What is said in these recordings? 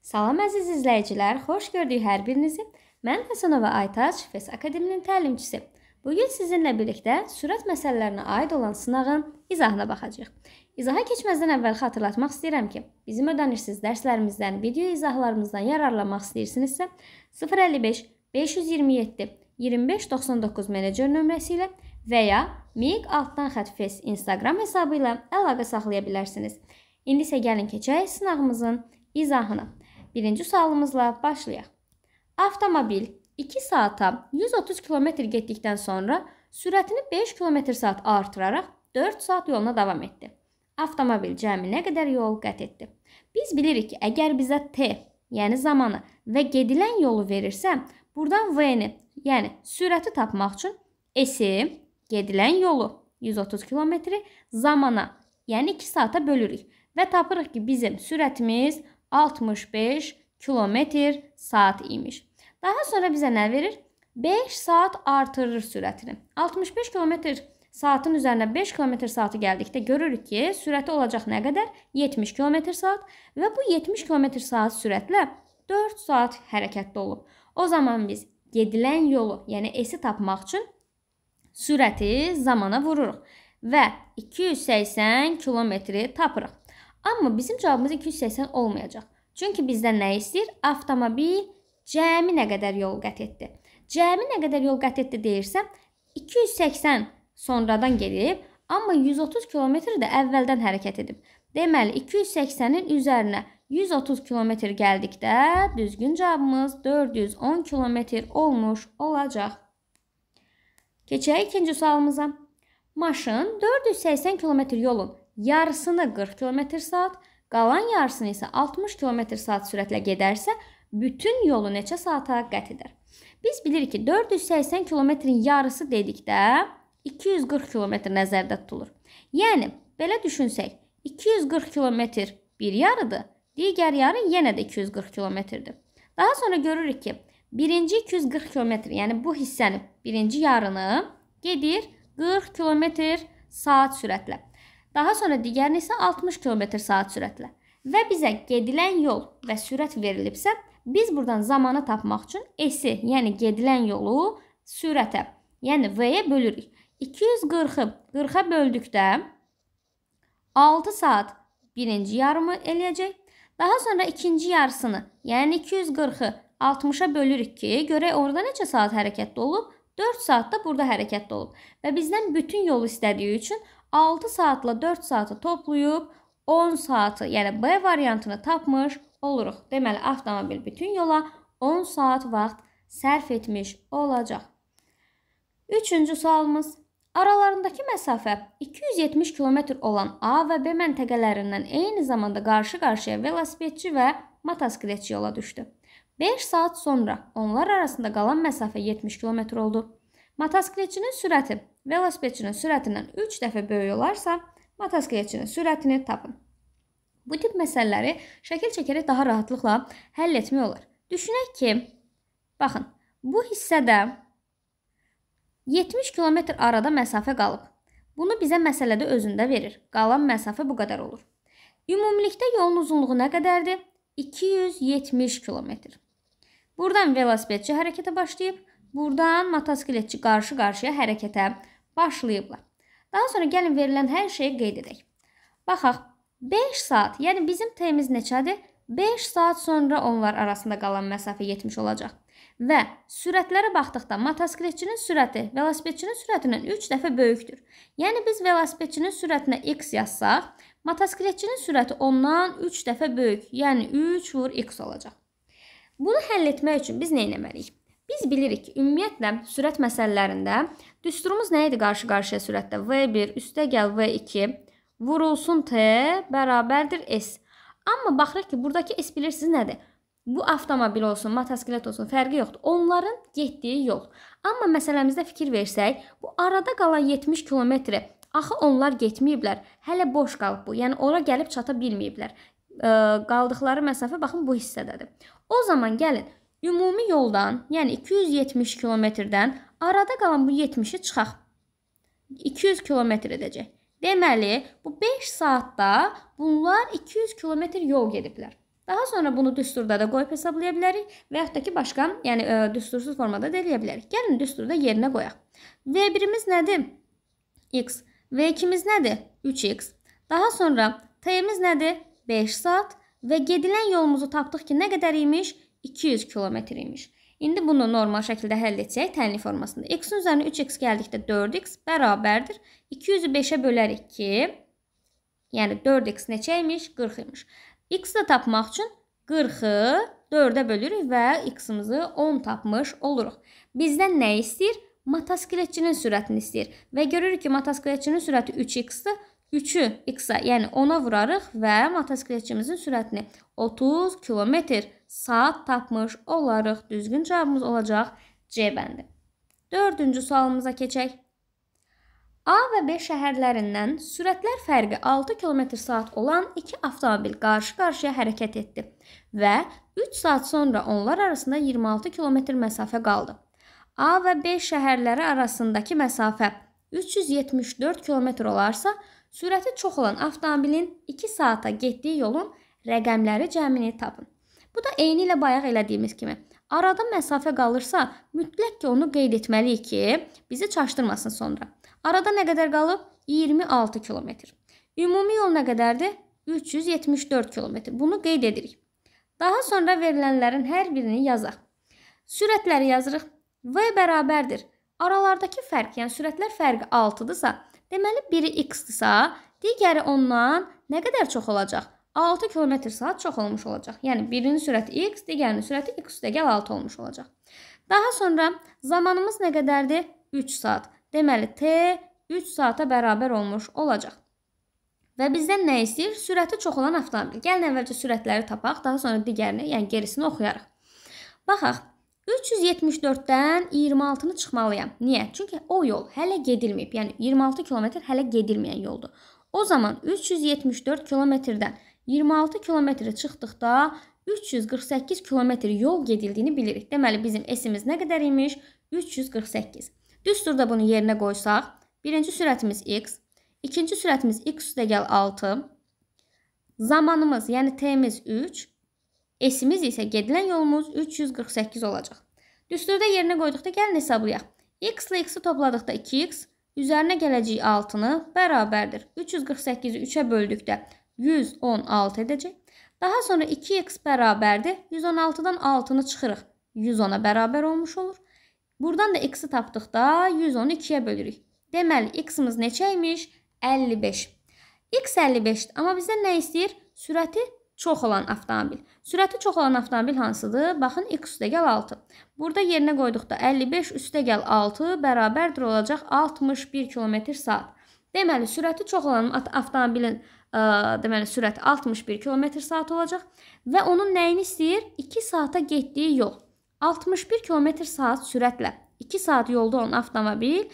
Salam əziz izləyicilər, xoş gördük hər birinizi. Mən Həsənova Aytaç, FES Akademinin təlimçisi. Bu gün sizinlə birlikdə sürət məsələlərinə aid olan sınağın izahına baxacağıq. İzaha keçməzdən əvvəl xatırlatmaq istəyirəm ki, bizim ödənişsiz dərslərimizdən, video izahlarımızdan yararlanmaq istəyirsinizsə, 055 527 2599 menecer nömrəsi ilə və ya MİQ altdan xətt FES Instagram hesabı ilə əlaqə saxlaya bilərsiniz. İndi isə gəlin keçək sınağımızın izahına. Birinci sualımızla başlayaq. Avtomobil 2 saata 130 km getdikdən sonra sürətini 5 km saat artıraraq 4 saat yoluna davam etdi. Avtomobil cəmi nə qədər yol qət etdi? Biz bilirik ki, əgər bizə T, yəni zamanı və gedilən yolu verirsə, buradan V-ni, yəni sürəti tapmaq üçün S-i, gedilən yolu 130 km zamana, yəni 2 saata bölürük və tapırıq ki, bizim sürətimiz 65 kilometr saat imiş. Daha sonra bizə nə verir? 5 saat artırır sürətini. 65 kilometr saatin üzərinə 5 km saatı gəldikdə görürük ki, sürəti olacaq nə qədər? 70 km saat və bu 70 km saat sürətlə 4 saat hərəkətdə olub. O zaman biz gedilən yolu, yəni S-i tapmaq üçün sürəti zamana vururuq və 280 kilometri tapırıq. Amma bizim cavabımız 280 olmayacaq. Çünki bizdən nə istəyir? Avtomobil cəmi nə qədər yol qət etdi? Cəmi nə qədər yol qət etdi deyirsə, 280 sonradan gedib, amma 130 kilometr də əvvəldən hərəkət edib. Deməli 280-in üzərinə 130 kilometr gəldikdə düzgün cavabımız 410 kilometr olmuş olacaq. Keçək ikinci sualımıza. Maşın 480 kilometr yolun yarısını 40 km/saat, qalan yarısını isə 60 km/saat sürətlə gedərsə, bütün yolu neçə saata qət edər? Biz bilirik ki, 480 kilometrin yarısı dedikdə 240 kilometr nəzərdə tutulur. Yəni, belə düşünsək, 240 kilometr bir yarıdır, digər yarı yenə də 240 kilometrdir. Daha sonra görürük ki, birinci 240 kilometr, yəni bu hissənin birinci yarını gedir 40 kilometr saat sürətlə. Daha sonra digərini isə 60 km/saat sürətlə və bizə gedilən yol və sürət verilibsə, biz burdan zamanı tapmaq üçün S-i, yəni gedilən yolu sürətə, yəni V-yə bölürük. 240-ı 40-a böldükdə 6 saat birinci yarımı eləyəcək. Daha sonra ikinci yarısını, yəni 240-ı 60-a bölürük ki, görək orada neçə saat hərəkətdə olub 4 saatda burada hərəkətdə olub və bizdən bütün yolu istədiyi üçün 6 saatla 4 saatı toplayıb 10 saatı, yəni B variantını tapmış oluruq. Deməli, avtomobil bütün yola 10 saat vaxt sərf etmiş olacaq. Üçüncü sualımız. Aralarındakı məsafə 270 km olan A və B məntəqələrindən eyni zamanda qarşı-qarşıya velosipedçi və motosikletçi yola düşdü. 5 saat sonra onlar arasında qalan məsafə 70 km oldu. Motosikletçinin sürəti velosipedçinin sürətindən 3 dəfə böyük olarsa, motosikletçinin sürətini tapın. Bu tip məsələləri şəkil çəkərək daha rahatlıqla həll etmək olar. Düşünək ki, baxın, bu hissədə 70 km arada məsafə qalıb. Bunu bizə məsələdə özündə verir. Qalan məsafə bu qədər olur. Ümumilikdə yolun uzunluğu nə qədərdir? 270 kilometr. Buradan velosipedçi hərəkətə başlayıb, buradan motosikletçi qarşı-qarşıya hərəkətə başlayıblar. Daha sonra gəlin verilən hər şeyi qeyd edək. Baxaq, 5 saat, yəni bizim t-imiz neçədir? 5 saat sonra onlar arasında qalan məsafə 70 olacaq. Və sürətlərə baxdıqda motosikletçinin sürəti velosipedçinin sürətindən 3 dəfə böyükdür. Yəni biz velosipedçinin sürətinə x yazsaq, motosikletçinin sürəti ondan 3 dəfə böyük, yəni 3 vur x olacaq. Bunu həll etmək üçün biz nə etməliyik? Biz bilirik ki, ümumiyyətlə sürət məsələlərində düsturumuz nə idi qarşı-qarşıya sürətdə? V1 üstəgəl V2 vurulsun T bərabərdir S. Amma baxırıq ki, buradakı S bilirsiniz nədir? Bu avtomobil olsun, motosiklet olsun, fərqi yoxdur. Onların getdiyi yol. Amma məsələmizdə fikir versək, bu arada qalan 70 kilometri Axı onlar getməyiblər. Hələ boş qalıb bu. Yəni ora gəlib çata bilməyiblər ə, qaldıqları məsafə baxın bu hissədədir. O zaman gəlin ümumi yoldan, yəni 270 kilometrdən arada qalan bu 70-i çıxaq. 200 kilometr edəcək. Deməli, bu 5 saatda bunlar 200 kilometr yol gediblər. Daha sonra bunu düsturda da qoyub hesablaya bilərik və yaxud da ki başqa, yəni ə, düstursuz formada da eləyə bilərik. Gəlin düsturda yerinə qoyaq. V1-imiz nədir? X. V2-imiz nədir? 3x. Daha sonra T-imiz nədir? 5 saat və gedilən yolumuzu tapdıq ki, nə qədər imiş? 200 kilometr imiş. İndi bunu normal şəkildə həll etsək, tənli formasında. x-in üzərinə 3x gəldikdə 4x bərabərdir. 200-ü 5-ə bölərik ki, yəni 4x neçə imiş? 40 imiş. x-i də tapmaq üçün 40-ı 4-ə bölürük və x-imizi 10 tapmış oluruq. Bizdən nə istəyir? Motosikletçinin sürətini istəyir. Və görürük ki, motosikletçinin sürəti 3x-dir. 3-ü x-a, yəni 10-a vurarıq və motosikletçimizin sürətini 30 km saat tapmış olarıq. Düzgün cavabımız olacaq C bəndi. Dördüncü sualımıza keçək. A və B şəhərlərindən sürətlər fərqi 6 km saat olan 2 avtomobil qarşı-qarşıya hərəkət etdi və 3 saat sonra onlar arasında 26 km məsafə qaldı. A və B şəhərləri arasındakı məsafə 374 km olarsa, Sürəti çox olan avtomobilin 2 saata getdiyi yolun rəqəmləri cəmini tapın. Bu da eyni ilə bayaq elədiyimiz kimi. Arada məsafə qalırsa, mütləq ki onu qeyd etməliyik ki, bizi çaşdırmasın sonra. Arada nə qədər qalıb? 26 kilometr. Ümumi yol nə qədərdir? 374 kilometr. Bunu qeyd edirik. Daha sonra verilənlərin hər birini yazaq. Sürətləri yazırıq. V bərabərdir. Aralardakı fərq, yəni sürətlər fərqi 6-dırsa, Deməli, biri x-dirsə, digəri ondan nə qədər çox olacaq? 6 km saat çox olmuş olacaq. Yəni, birinin sürəti x, digərinin sürəti x üstəgəl 6 olmuş olacaq. Daha sonra zamanımız nə qədərdir? 3 saat. Deməli, t 3 saata bərabər olmuş olacaq. Və bizdən nə istəyir? Sürəti çox olan avtomobil. Gəlin əvvəlcə sürətləri tapaq, daha sonra digərini, yəni gerisini oxuyarıq. Baxaq, 374-dən 26-nı çıxmalıyam. Niyə? Çünki o yol hələ gedilməyib. Yəni 26 kilometr hələ gedilməyən yoldur. O zaman 374 kilometrdən 26 kilometrə çıxdıqda 348 kilometr yol gedildiyini bilirik. Deməli bizim S-imiz nə qədər imiş? 348. Düsturda bunu yerinə qoysaq, birinci sürətimiz x, ikinci sürətimiz x üstəgəl 6, zamanımız, yəni t-imiz 3, S-imiz isə gedilən yolumuz 348 olacaq. Düsturda yerinə qoyduqda gəlin hesablayaq. X ilə X-i topladıqda 2X, üzərinə gələcək 6-nı bərabərdir. 348-i 3-ə böldükdə 116 edəcək. Daha sonra 2X bərabərdir. 116-dan 6-nı çıxırıq. 110-a bərabər olmuş olur. Buradan da X-i tapdıqda 110-u 2-yə bölürük. Deməli, X-imiz neçə imiş? 55. X 55-dir. Amma bizdən nə istəyir? Sürəti çox olan avtomobil. Sürəti çox olan avtomobil hansıdır? Baxın, x üstəgəl 6. Burada yerinə qoyduqda 55 üstəgəl 6 bərabərdir olacaq 61 km saat. Deməli, sürəti çox olan avtomobilin ə, deməli sürəti 61 km/saat olacaq və onun nəyini istəyir? 2 saata getdiyi yol. 61 km/saat sürətlə 2 saat yolda olan avtomobil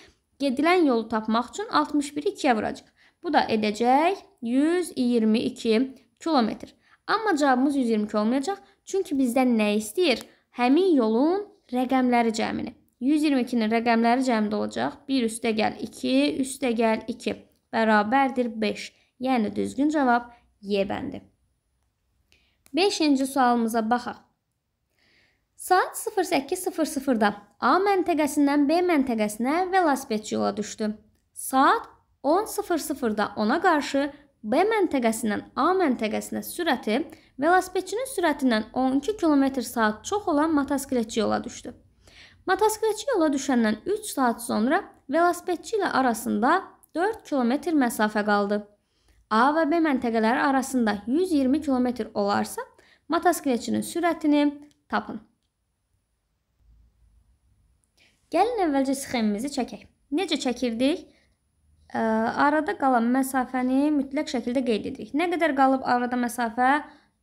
gedilən yolu tapmaq üçün 61-i 2-yə vuracaq. Bu da edəcək 122 km. Amma cavabımız 122 olmayacaq. Çünki bizdən nə istəyir? Həmin yolun rəqəmləri cəmini. 122-nin rəqəmləri cəmdə olacaq. 1 üstə gəl 2, üstə gəl 2. Bərabərdir 5. Yəni düzgün cavab Y bəndi. 5-ci sualımıza baxaq. Saat 08:00-da A məntəqəsindən B məntəqəsinə velosipedçi yola düşdü. Saat 10:00-da ona qarşı B məntəqəsindən A məntəqəsinə sürəti velosipedçinin sürətindən 12 km/saat çox olan motosikletçi yola düşdü. Motosikletçi yola düşəndən 3 saat sonra velosipedçi ilə arasında 4 km məsafə qaldı. A və B məntəqələri arasında 120 km olarsa, motosikletçinin sürətini tapın. Gəlin əvvəlcə sxemimizi çəkək. Necə çəkirdik? Arada qalan məsafəni mütləq şəkildə qeyd edirik. Nə qədər qalıb arada məsafə?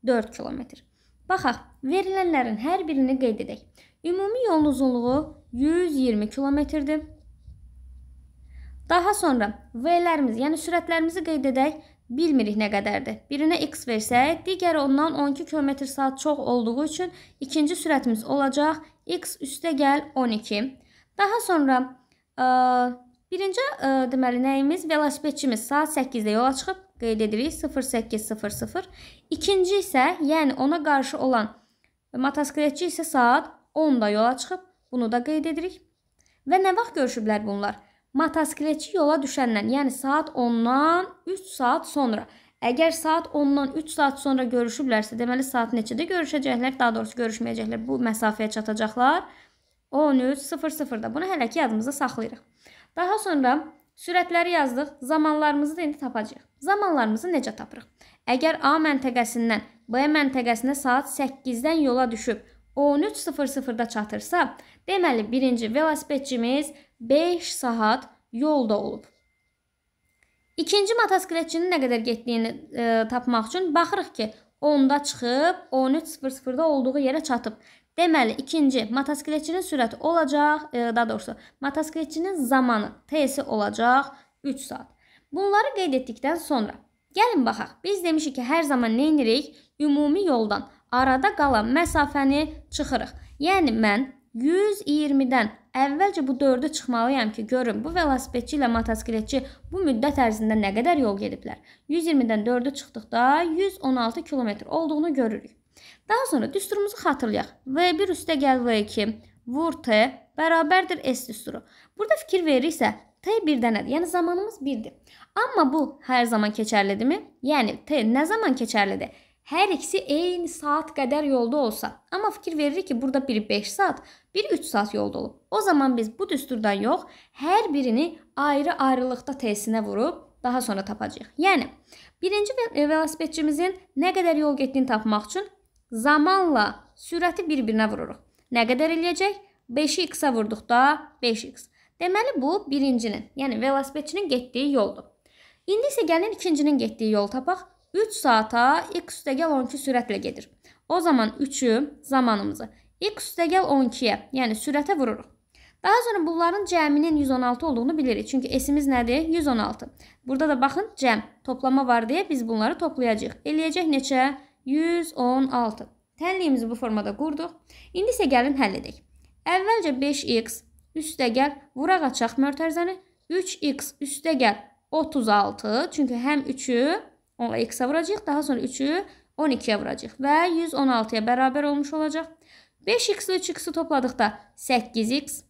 4 kilometr. Baxaq, verilənlərin hər birini qeyd edək. Ümumi yolun uzunluğu 120 kilometrdir. Daha sonra V-lərimizi, yəni sürətlərimizi qeyd edək. Bilmirik nə qədərdir. Birinə x versək, digəri ondan 12 km/h çox olduğu üçün ikinci sürətimiz olacaq x üstə gəl 12. Daha sonra ə, e, Birinci ə, e, deməli nəyimiz velosipedçimiz saat 8-də yola çıxıb qeyd edirik 08:00. İkinci isə, yəni ona qarşı olan motosikletçi isə saat 10-da yola çıxıb, bunu da qeyd edirik. Və nə vaxt görüşüblər bunlar? Motosikletçi yola düşəndən, yəni saat 10-dan 3 saat sonra. Əgər saat 10-dan 3 saat sonra görüşüblərsə, deməli saat neçədə görüşəcəklər? Daha doğrusu görüşməyəcəklər. Bu məsafəyə çatacaqlar 13:00-da. Bunu hələ ki yadımızda saxlayırıq. Daha sonra sürətləri yazdıq, zamanlarımızı da indi tapacağıq. Zamanlarımızı necə tapırıq? Əgər A məntəqəsindən B məntəqəsinə saat 8-dən yola düşüb 13.00-da çatırsa, deməli birinci velosipedçimiz 5 saat yolda olub. İkinci motosikletçinin nə qədər getdiyini e, tapmaq üçün baxırıq ki, 10-da çıxıb 13.00-da olduğu yerə çatıb. Deməli, ikinci motosikletçinin sürəti olacaq, e, daha doğrusu motosikletçinin zamanı TS olacaq 3 saat. Bunları qeyd etdikdən sonra gəlin baxaq. Biz demişik ki, hər zaman nə edirik? Ümumi yoldan arada qalan məsafəni çıxırıq. Yəni mən 120-dən əvvəlcə bu 4-ü çıxmalıyam ki, görüm bu velosipedçi ilə motosikletçi bu müddət ərzində nə qədər yol gediblər. 120-dən 4-ü çıxdıqda 116 km olduğunu görürük. Daha sonra düsturumuzu xatırlayaq. V1 üstə gəl V2 vur T bərabərdir S düsturu. Burada fikir verirsə T bir dənədir. Yəni zamanımız 1-dir. Amma bu hər zaman keçərlidirmi? Yəni T nə zaman keçərlidir? Hər ikisi eyni saat qədər yolda olsa, amma fikir veririk ki, burada biri 5 saat, biri 3 saat yolda olub. O zaman biz bu düsturdan yox, hər birini ayrı-ayrılıqda T-sinə vurub daha sonra tapacağıq. Yəni birinci velosipedçimizin nə qədər yol getdiyini tapmaq üçün Zamanla sürəti bir-birinə vururuq. Nə qədər eləyəcək? 5-i x-a vurduqda 5x. Deməli bu birincinin, yəni velosipedçinin getdiyi yoldur. İndi isə gəlin ikincinin getdiyi yolu tapaq. 3 saata x üstəgəl 12 sürətlə gedir. O zaman 3-ü zamanımızı x üstəgəl 12-yə, yəni sürətə vururuq. Daha sonra bunların cəminin 116 olduğunu bilirik. Çünki s'imiz nədir? 116. Burada da baxın cəm, toplama var deyə biz bunları toplayacağıq. Eləyəcək neçə? 116. 116. Tənliyimizi bu formada qurduq. İndi isə gəlin həll edək. Əvvəlcə 5x üstəgəl vuraq açaq mörtərzəni. 3x üstəgəl 36. Çünki həm 3-ü x-ə vuracaq, daha sonra 3-ü 12-yə vuracaq və 116-ya bərabər olmuş olacaq. 5x ilə 3x-i topladıqda 8x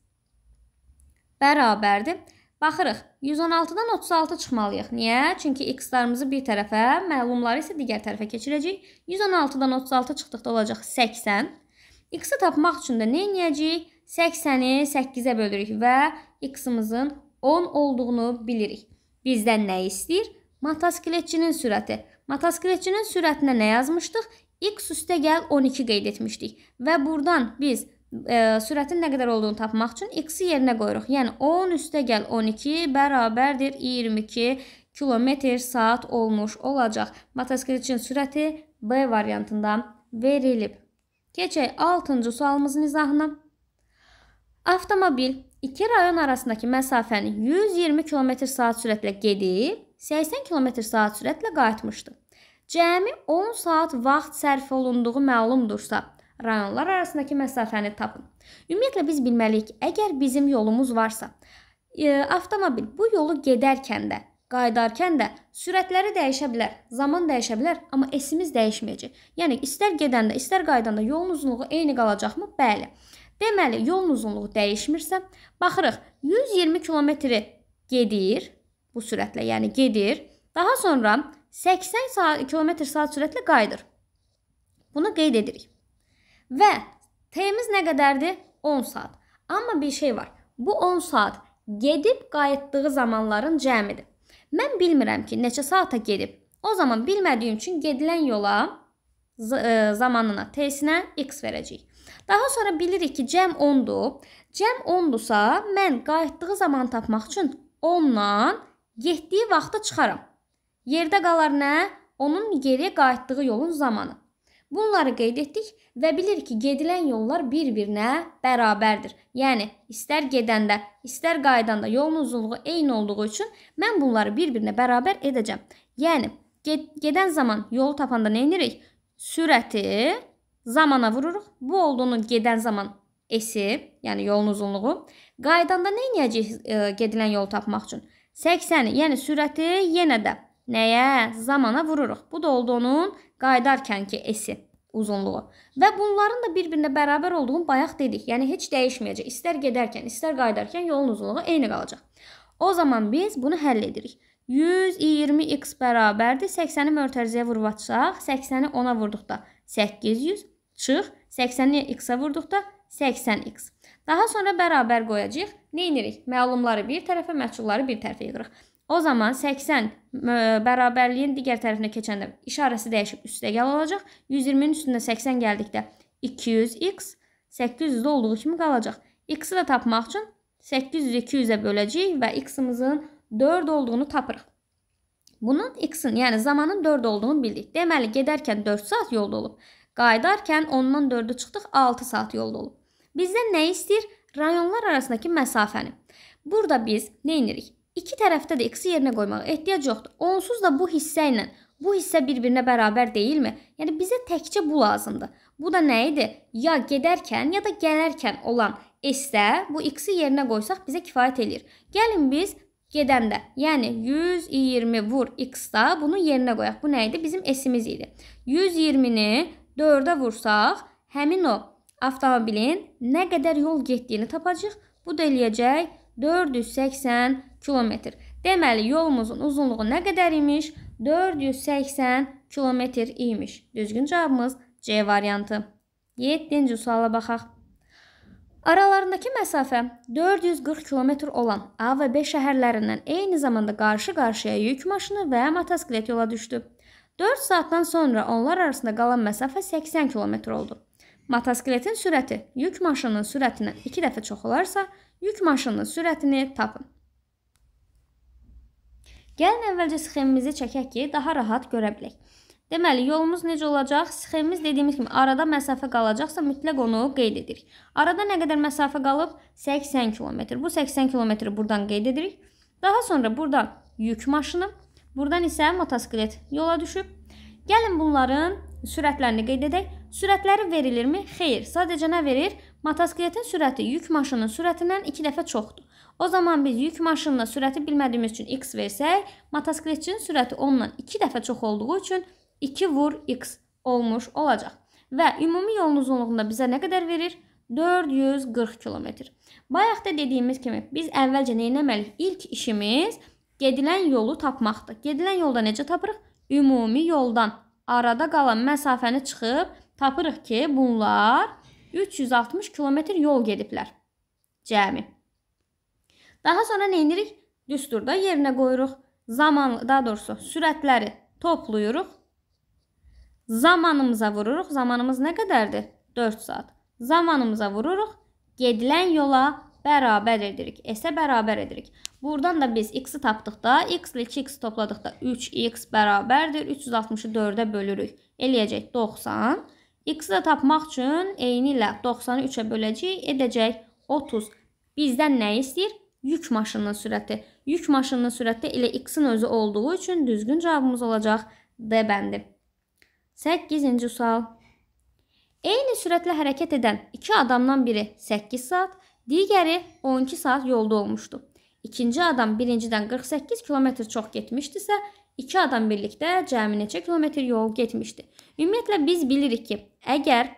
bərabərdir. Baxırıq, 116-dan 36 çıxmalıyıq. Niyə? Çünki x-larımızı bir tərəfə, məlumları isə digər tərəfə keçirəcəyik. 116-dan 36 çıxdıqda olacaq 80. X-i tapmaq üçün də nə edəcəyik? 80-i 8-ə bölürük və x-imizin 10 olduğunu bilirik. Bizdən nə istəyir? Motosikletçinin sürəti. Motosikletçinin sürətinə nə yazmışdıq? X üstə gəl 12 qeyd etmişdik və buradan biz e, sürətin nə qədər olduğunu tapmaq üçün x-i yerinə qoyuruq. Yəni 10 üstə gəl 12 bərabərdir 22 kilometr saat olmuş olacaq. Motosiklet üçün sürəti B variantında verilib. Keçək 6-cı sualımızın izahına. Avtomobil iki rayon arasındakı məsafəni 120 km saat sürətlə gedib, 80 km saat sürətlə qayıtmışdı. Cəmi 10 saat vaxt sərf olunduğu məlumdursa, rayonlar arasındakı məsafəni tapın. Ümumiyyətlə biz bilməliyik, əgər bizim yolumuz varsa, e, avtomobil bu yolu gedərkən də, qayıdarkən də sürətləri dəyişə bilər, zaman dəyişə bilər, amma esimiz dəyişməyəcək. Yəni istər gedəndə, istər qayıdanda yolun uzunluğu eyni qalacaqmı? Bəli. Deməli, yolun uzunluğu dəyişmirsə, baxırıq 120 kilometri gedir bu sürətlə, yəni gedir. Daha sonra 80 km/saat sürətlə qayıdır. Bunu qeyd edirik. Və T-miz nə qədərdir? 10 saat. Amma bir şey var. Bu 10 saat gedib qayıtdığı zamanların cəmidir. Mən bilmirəm ki, neçə saata gedib. O zaman bilmədiyim üçün gedilən yola e, zamanına t-sinə x verəcəyik. Daha sonra bilirik ki, cəm 10-dur. Cəm 10-dursa, mən qayıtdığı zamanı tapmaq üçün 10-la 7-yi vaxta çıxaram. Yerdə qalar nə? Onun geriyə qayıtdığı yolun zamanı. Bunları qeyd etdik və bilir ki, gedilən yollar bir-birinə bərabərdir. Yəni istər gedəndə, istər qayıdanda yolun uzunluğu eyni olduğu üçün mən bunları bir-birinə bərabər edəcəm. Yəni ged gedən zaman yolu tapanda nə edirik? Sürəti zamana vururuq. Bu olduğunu gedən zaman esi, yəni yolun uzunluğu. Qayıdanda nə edəcəyik e, gedilən yolu tapmaq üçün? 80-i, yəni sürəti yenə də nəyə? Zamana vururuq. Bu da oldu onun qayıdarkən ki esi uzunluğu. Və bunların da bir-birinə bərabər olduğunu bayaq dedik. Yəni heç dəyişməyəcək. İstər gedərkən, istər qayıdarkən yolun uzunluğu eyni qalacaq. O zaman biz bunu həll edirik. 120x bərabərdir 80-i mötərizəyə vurvatsaq, 80-i 10-a vurduqda 800 çıx, 80-i x-a vurduqda 80x. Daha sonra bərabər qoyacağıq. Nə edirik? Məlumları bir tərəfə, məhsulları bir tərəfə yığırıq. O zaman 80 bərabərliyin digər tərəfinə keçəndə işarəsi dəyişib üstə gəl olacaq. 120-nin üstündə 80 gəldikdə 200x 800-də olduğu kimi qalacaq. X-i də tapmaq üçün 800-ü 200-ə böləcəyik və x-imizin 4 olduğunu tapırıq. Bunun x-in, yəni zamanın 4 olduğunu bildik. Deməli, gedərkən 4 saat yolda olub. Qayıdarkən 10-dan 4-ə çıxdıq, 6 saat yolda olub. Bizdən nə istəyir? Rayonlar arasındakı məsafəni. Burada biz nə edirik? İki tərəfdə də x-i yerinə qoymağa ehtiyac yoxdur. Onsuz da bu hissə ilə bu hissə bir-birinə bərabər deyilmi? Yəni bizə təkcə bu lazımdır. Bu da nə idi? Ya gedərkən ya da gələrkən olan s-də bu x-i yerinə qoysaq bizə kifayət eləyir. Gəlin biz gedəndə, yəni 120 vur x-da bunu yerinə qoyaq. Bu nə idi? Bizim s-imiz idi. 120-ni 4-ə vursaq, həmin o avtomobilin nə qədər yol getdiyini tapacağıq. Bu da eləyəcək 480 kilometr. Deməli, yolumuzun uzunluğu nə qədər imiş? 480 kilometr imiş. Düzgün cavabımız C variantı. 7-ci suala baxaq. Aralarındakı məsafə 440 km olan A və B şəhərlərindən eyni zamanda qarşı-qarşıya yük maşını və motosiklet yola düşdü. 4 saatdan sonra onlar arasında qalan məsafə 80 km oldu. Motosikletin sürəti yük maşınının sürətindən 2 dəfə çox olarsa, Yük maşının sürətini tapın. Gəlin əvvəlcə sxemimizi çəkək ki, daha rahat görə bilək. Deməli, yolumuz necə olacaq? Sxemimiz dediyimiz kimi arada məsafə qalacaqsa mütləq onu qeyd edirik. Arada nə qədər məsafə qalıb? 80 km. Bu 80 km-i buradan qeyd edirik. Daha sonra buradan yük maşını, buradan isə motosiklet yola düşüb. Gəlin bunların sürətlərini qeyd edək. Sürətləri verilirmi? Xeyr, sadəcə nə verir? Motosikletin sürəti yük maşının sürətindən 2 dəfə çoxdur. O zaman biz yük maşınına sürəti bilmədiyimiz üçün x versək, motosikletçinin sürəti ondan 2 dəfə çox olduğu üçün 2 vur x olmuş olacaq. Və ümumi yolun uzunluğunda bizə nə qədər verir? 440 kilometr. Bayaqda dediyimiz kimi biz əvvəlcə nə etməliyik? İlk işimiz gedilən yolu tapmaqdır. Gedilən yolda necə tapırıq? Ümumi yoldan arada qalan məsafəni çıxıb tapırıq ki, bunlar 360 kilometr yol gediblər. Cəmi. Daha sonra nə edirik? Düsturda yerinə qoyuruq. Zaman, daha doğrusu sürətləri toplayırıq. Zamanımıza vururuq. Zamanımız nə qədərdir? 4 saat. Zamanımıza vururuq. Gedilən yola bərabər edirik. S-ə bərabər edirik. Burdan da biz x-i tapdıqda, x ilə 2x topladıqda 3x bərabərdir. 360-ı 4-ə bölürük. Eləyəcək 90. X-i də tapmaq üçün eyni ilə 90-ı 3-ə böləcək, edəcək 30. Bizdən nə istəyir? Yük maşınının sürəti. Yük maşınının sürəti elə X-in özü olduğu üçün düzgün cavabımız olacaq D bəndi. 8-ci sual. Eyni sürətlə hərəkət edən iki adamdan biri 8 saat, digəri 12 saat yolda olmuşdu. İkinci adam birincidən 48 km çox getmişdisə, İki adam birlikdə cəmi neçə kilometr yol getmişdi. Ümumiyyətlə biz bilirik ki, əgər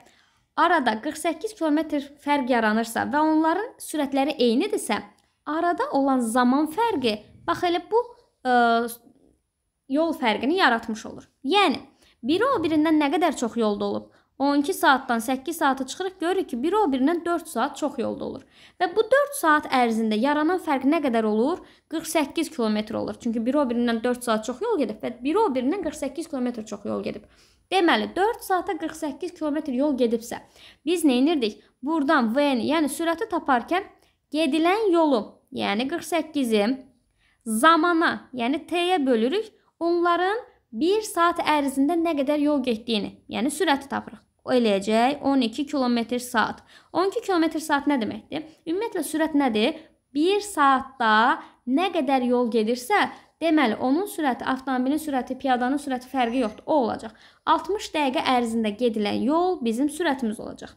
arada 48 kilometr fərq yaranırsa və onların sürətləri eynidirsə, arada olan zaman fərqi bax elə bu ə, e, yol fərqini yaratmış olur. Yəni biri o birindən nə qədər çox yolda olub, 12 saatdan 8 saata çıxırıq, görürük ki, biri o birindən 4 saat çox yolda olur. Və bu 4 saat ərzində yaranan fərq nə qədər olur? 48 kilometr olur. Çünki biri o birindən 4 saat çox yol gedib və biri o birindən 48 kilometr çox yol gedib. Deməli 4 saata 48 kilometr yol gedibsə, biz nə edirdik? Burdan V-ni, yəni sürəti taparkən gedilən yolu, yəni 48-i zamana, yəni t-yə bölürük. Onların 1 saat ərzində nə qədər yol getdiyini, yəni sürəti tapırıq o eləyəcək 12 km saat. 12 km saat nə deməkdir? Ümumiyyətlə sürət nədir? 1 saatda nə qədər yol gedirsə, deməli onun sürəti, avtomobilin sürəti, piyadanın sürəti fərqi yoxdur. O olacaq. 60 dəqiqə ərzində gedilən yol bizim sürətimiz olacaq.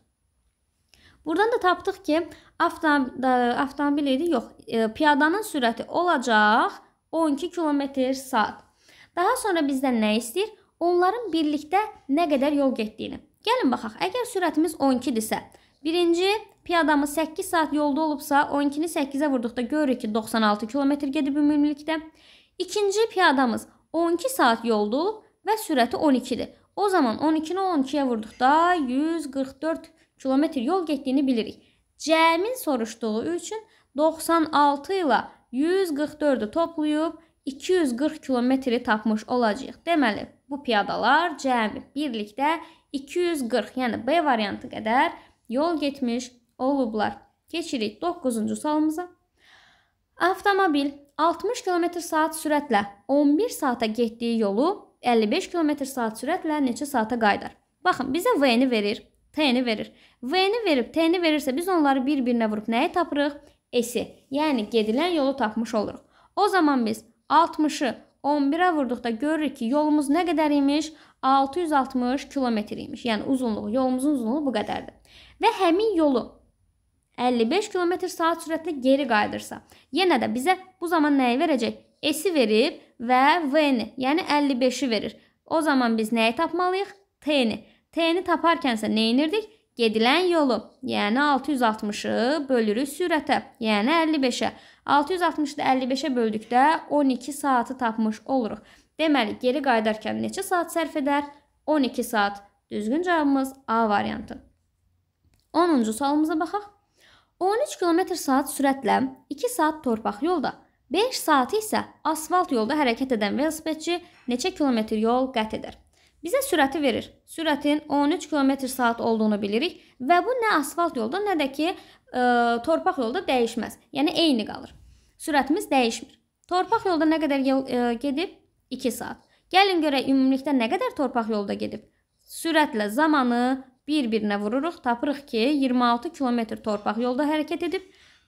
Buradan da tapdıq ki, avtomobil idi, yox, e, piyadanın sürəti olacaq 12 km saat. Daha sonra bizdən nə istəyir? Onların birlikdə nə qədər yol getdiyini. Gəlin baxaq, əgər sürətimiz 12-dirsə, birinci piyadamız 8 saat yolda olubsa, 12-ni 8-ə vurduqda görürük ki, 96 km gedib ümumilikdə. İkinci piyadamız 12 saat yolda olub və sürəti 12-dir. O zaman 12-ni 12-yə vurduqda 144 km yol getdiyini bilirik. C-min soruşduğu üçün 96 ilə 144-ü toplayıb 240 kilometri tapmış olacağıq. Deməli, bu piyadalar cəmi birlikdə 240, yəni B variantı qədər yol getmiş olublar. Keçirik 9-cu sualımıza. Avtomobil 60 km/saat sürətlə 11 saata getdiyi yolu 55 km/saat sürətlə neçə saata qayıdar? Baxın, bizə V-ni verir, T-ni verir. V-ni verib T-ni verirsə biz onları bir-birinə vurub nəyi tapırıq? S-i. Yəni gedilən yolu tapmış oluruq. O zaman biz 60-ı 11-ə vurduqda görürük ki, yolumuz nə qədər imiş? 660 kilometr imiş. Yəni uzunluğu, yolumuzun uzunluğu bu qədərdir. Və həmin yolu 55 km/saat sürətlə geri qayıdırsa, yenə də bizə bu zaman nəyi verəcək? S-i verib və V-ni, yəni 55-i verir. O zaman biz nəyi tapmalıyıq? T-ni. T-ni taparkən isə nə edirdik? Gedilən yolu, yəni 660-ı bölürük sürətə, yəni 55-ə 660-ı 55-ə böldükdə 12 saatı tapmış oluruq. Deməli, geri qayıdarkən neçə saat sərf edər? 12 saat. Düzgün cavabımız A variantı. 10-cu sualımıza baxaq. 13 km saat sürətlə 2 saat torpaq yolda, 5 saat isə asfalt yolda hərəkət edən velosipedçi neçə kilometr yol qət edər? Bizə sürəti verir. Sürətin 13 km saat olduğunu bilirik və bu nə asfalt yolda, nə də ki ə, torpaq yolda dəyişməz. Yəni eyni qalır. Sürətimiz dəyişmir. Torpaq yolda nə qədər yol, ə, gedib? 2 saat. Gəlin görək ümumilikdə nə qədər torpaq yolda gedib. Sürətlə zamanı bir-birinə vururuq, tapırıq ki, 26 kilometr torpaq yolda hərəkət edib,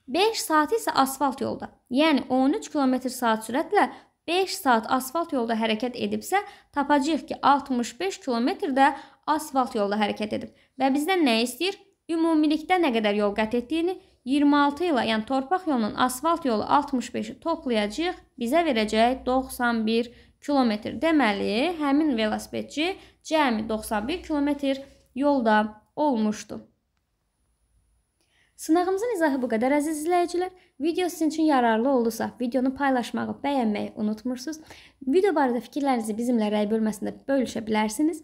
5 saat isə asfalt yolda. Yəni 13 km/saat sürətlə 5 saat asfalt yolda hərəkət edibsə, tapacağıq ki, 65 km də asfalt yolda hərəkət edib. Və bizdən nə istəyir? ümumilikdə nə qədər yol qət etdiyini 26 ilə, yəni torpaq yolunun asfalt yolu 65-i toplayacağıq, bizə verəcək 91 kilometr. Deməli, həmin velosipedçi cəmi 91 kilometr yolda olmuşdu. Sınağımızın izahı bu qədər əziz izləyicilər. Video sizin üçün yararlı oldusa, videonu paylaşmağı, bəyənməyi unutmursunuz. Video barədə fikirlərinizi bizimlə rəy bölməsində bölüşə bilərsiniz.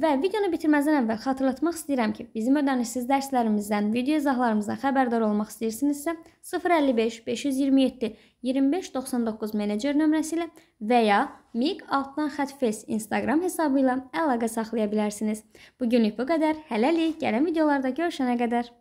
Və videonu bitirməzdən əvvəl xatırlatmaq istəyirəm ki, bizim ödənişsiz dərslərimizdən, video izahlarımızdan xəbərdar olmaq istəyirsinizsə 055 527 2599 menecer nömrəsi ilə və ya miq altdan xətfes Instagram hesabı ilə əlaqə saxlaya bilərsiniz. Bugünlük bu qədər. Hələlik, gələn videolarda görüşənə qədər.